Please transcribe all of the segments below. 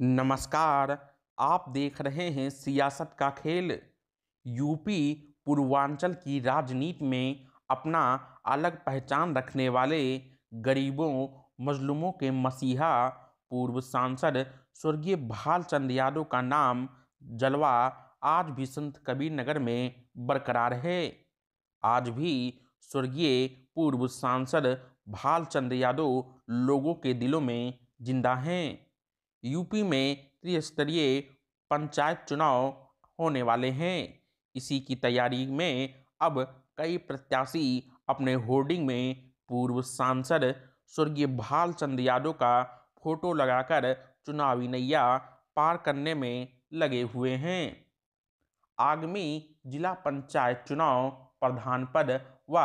नमस्कार आप देख रहे हैं सियासत का खेल यूपी पूर्वांचल की राजनीति में अपना अलग पहचान रखने वाले गरीबों मजलूमों के मसीहा पूर्व सांसद स्वर्गीय भालचंद यादव का नाम जलवा आज भी संत कबीर नगर में बरकरार है आज भी स्वर्गीय पूर्व सांसद भालचंद यादव लोगों के दिलों में जिंदा हैं यूपी में त्रिस्तरीय पंचायत चुनाव होने वाले हैं इसी की तैयारी में अब कई प्रत्याशी अपने होर्डिंग में पूर्व सांसद स्वर्गीय भालचंद यादव का फोटो लगाकर चुनावी नैया पार करने में लगे हुए हैं आगामी जिला पंचायत चुनाव प्रधान पद व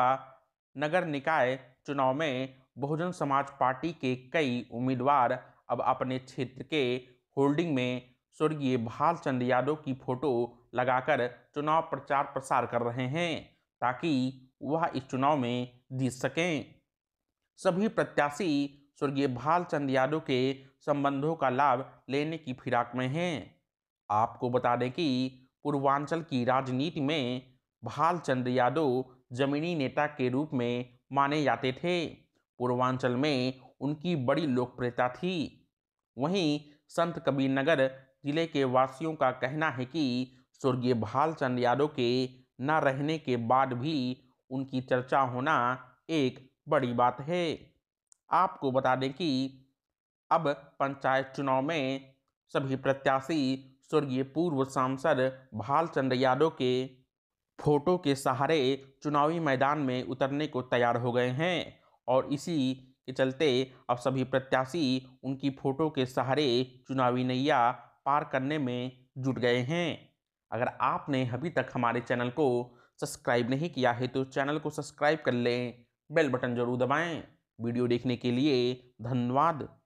नगर निकाय चुनाव में बहुजन समाज पार्टी के कई उम्मीदवार अब अपने क्षेत्र के होल्डिंग में स्वर्गीय भालचंद यादव की फोटो लगाकर चुनाव प्रचार प्रसार कर रहे हैं ताकि वह इस चुनाव में जीत सकें सभी प्रत्याशी स्वर्गीय भालचंद यादव के संबंधों का लाभ लेने की फिराक में हैं आपको बता दें कि पूर्वांचल की राजनीति में भालचंद यादव जमीनी नेता के रूप में माने जाते थे पूर्वांचल में उनकी बड़ी लोकप्रियता थी वहीं संत कबीर नगर जिले के वासियों का कहना है कि स्वर्गीय भालचंद यादव के न रहने के बाद भी उनकी चर्चा होना एक बड़ी बात है आपको बता दें कि अब पंचायत चुनाव में सभी प्रत्याशी स्वर्गीय पूर्व सांसद भालचंद यादव के फोटो के सहारे चुनावी मैदान में उतरने को तैयार हो गए हैं और इसी के चलते अब सभी प्रत्याशी उनकी फ़ोटो के सहारे चुनावी नैया पार करने में जुट गए हैं अगर आपने अभी तक हमारे चैनल को सब्सक्राइब नहीं किया है तो चैनल को सब्सक्राइब कर लें बेल बटन जरूर दबाएं वीडियो देखने के लिए धन्यवाद